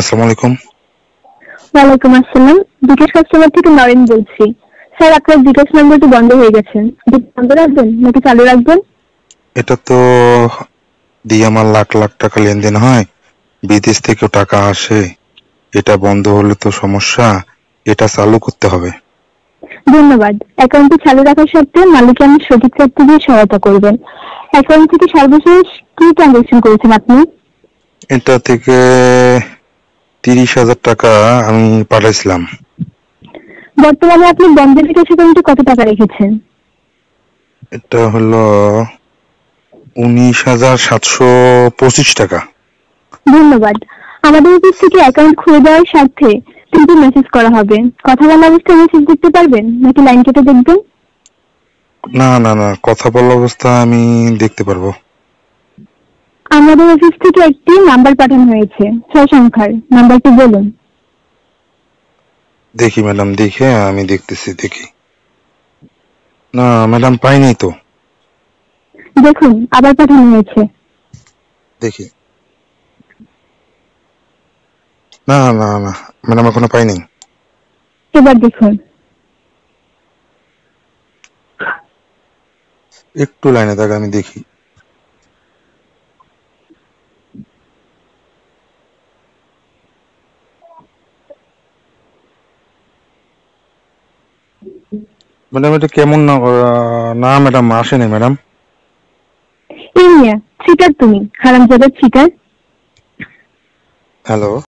আসসালামু আলাইকুম ওয়ালাইকুম আসসালাম বিকাশ কাস্টমার থেকে নরেন বলছি স্যার আপনার বিকাশ নাম্বারটি বন্ধ হয়ে গেছে বন্ধ রাখবেন নাকি চালু রাখবেন এটা তো দিয়ে আমার লাখ লাখ টাকা লেনদেন হয় বিদেশ থেকেও টাকা আসে এটা বন্ধ হলে তো সমস্যা এটা চালু করতে হবে ধন্যবাদ অ্যাকাউন্টটি চালু রাখার সাথে মালিক আমি সঠিক তথ্য দিয়ে সহায়তা করবেন অ্যাকাউন্ট থেকে সর্বশেষ কি ট্রানজেকশন করেছেন আপনি এটা থেকে তিরিশ হাজার টাকা আমি পাঠাইছিলাম বর্তমানে আপনি বন্ধের বিকাশ অ্যাকাউন্টে কত টাকা রেখেছেন এটা হলো উনিশ হাজার সাতশো পঁচিশ টাকা ধন্যবাদ আমাদের উপর থেকে অ্যাকাউন্ট খুলে দেওয়ার স্বার্থে তিনটি মেসেজ করা হবে কথা বলা অবস্থায় মেসেজ দেখতে পারবেন নাকি লাইন কেটে দেখবেন না না না কথা বলা অবস্থা আমি দেখতে পারবো আমাদের অফিস থেকে একটি নাম্বার পাঠানো হয়েছে ছয় সংখ্যার নাম্বারটি বলুন দেখি ম্যাডাম দেখে আমি দেখতেছি দেখি না ম্যাডাম পাইনি তো দেখুন আবার পাঠানো হয়েছে দেখি না না না ম্যাডাম এখনো পাইনি এবার দেখুন একটু লাইনে থাকা আমি দেখি ম্যাডাম এটা কেমন না না ম্যাডাম আসেনি ম্যাডাম ইয়া চিটার তুমি হারামজাদা চিটার হ্যালো